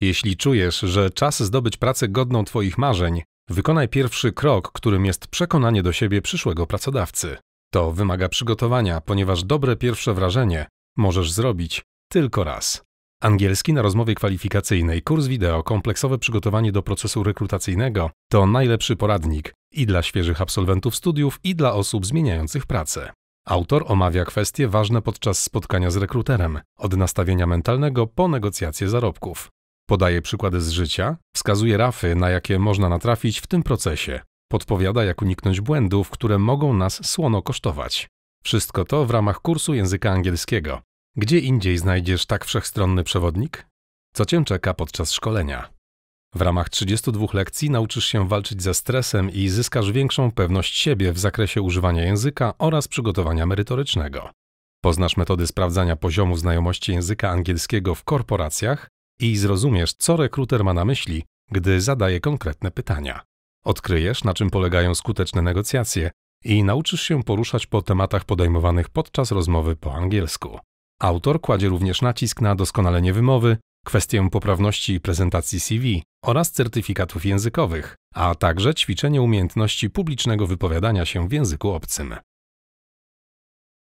Jeśli czujesz, że czas zdobyć pracę godną Twoich marzeń, wykonaj pierwszy krok, którym jest przekonanie do siebie przyszłego pracodawcy. To wymaga przygotowania, ponieważ dobre pierwsze wrażenie możesz zrobić tylko raz. Angielski na rozmowie kwalifikacyjnej, kurs wideo, kompleksowe przygotowanie do procesu rekrutacyjnego to najlepszy poradnik i dla świeżych absolwentów studiów, i dla osób zmieniających pracę. Autor omawia kwestie ważne podczas spotkania z rekruterem, od nastawienia mentalnego po negocjacje zarobków. Podaje przykłady z życia, wskazuje rafy, na jakie można natrafić w tym procesie, podpowiada, jak uniknąć błędów, które mogą nas słono kosztować. Wszystko to w ramach kursu języka angielskiego. Gdzie indziej znajdziesz tak wszechstronny przewodnik? Co cię czeka podczas szkolenia? W ramach 32 lekcji nauczysz się walczyć ze stresem i zyskasz większą pewność siebie w zakresie używania języka oraz przygotowania merytorycznego. Poznasz metody sprawdzania poziomu znajomości języka angielskiego w korporacjach, i zrozumiesz, co rekruter ma na myśli, gdy zadaje konkretne pytania. Odkryjesz, na czym polegają skuteczne negocjacje i nauczysz się poruszać po tematach podejmowanych podczas rozmowy po angielsku. Autor kładzie również nacisk na doskonalenie wymowy, kwestię poprawności prezentacji CV oraz certyfikatów językowych, a także ćwiczenie umiejętności publicznego wypowiadania się w języku obcym.